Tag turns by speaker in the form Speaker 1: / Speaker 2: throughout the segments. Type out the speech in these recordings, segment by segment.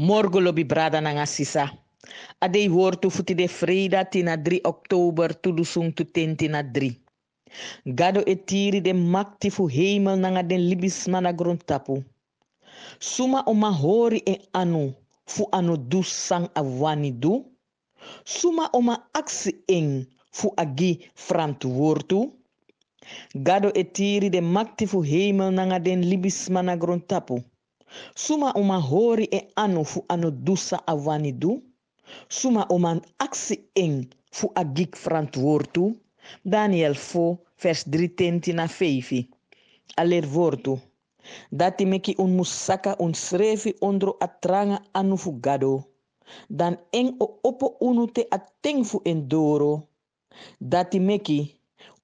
Speaker 1: Morgo lobi brada na nga sisa. A wortu futi de frida tina 3 oktober tudu sung tu tenti na 3. Gado e tiri de makti fu heimel nanga den libisma na gruntapu. Suma o mahori e anu fu anu du sang avani du. Suma o ma aksi eng fu agi frant wortu. Gado e tiri de makti fu heimel nanga den libisma na gruntapu. suma uma hori e ano fu ano dusa avanidu du, suma oman aksi eng fu agik frantwortu, Daniel fo vers 3 na 5. Aler wortu. Dati meki un musaka un srevi ondro atranga anu fu gado. Dan eng o opo unu te ateng fu endoro. Dati meki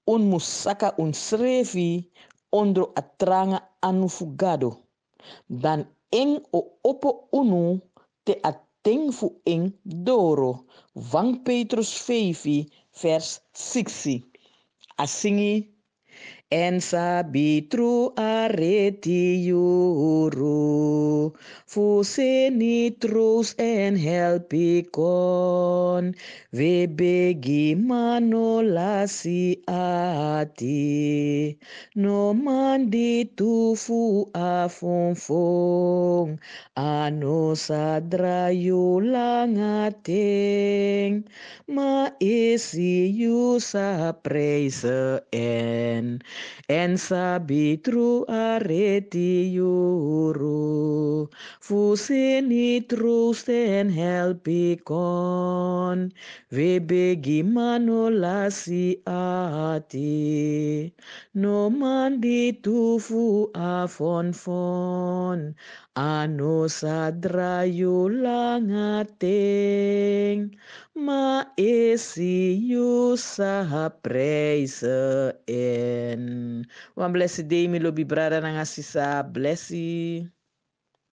Speaker 1: un musaka un srevi ondro atranga anu fu gado. dan eng o opo unu te ting fu ing doro. Van Petrus 5 vers 6. Asingi En sabitru areti juro, fuseni troost en helpikon, we begi mano lasi ati, no mandi tu fu afonfong, ano sadra yulangating, ma esi yusa preise en. En sabitru areti iuru, fusenitru sen helpikon, vebegi manolasi ati, no mandi tufu afonfon, ano sadrayulangateng, ma esiu praise en. One blessed day, Milo Bibrada Nangasisa. Bless you.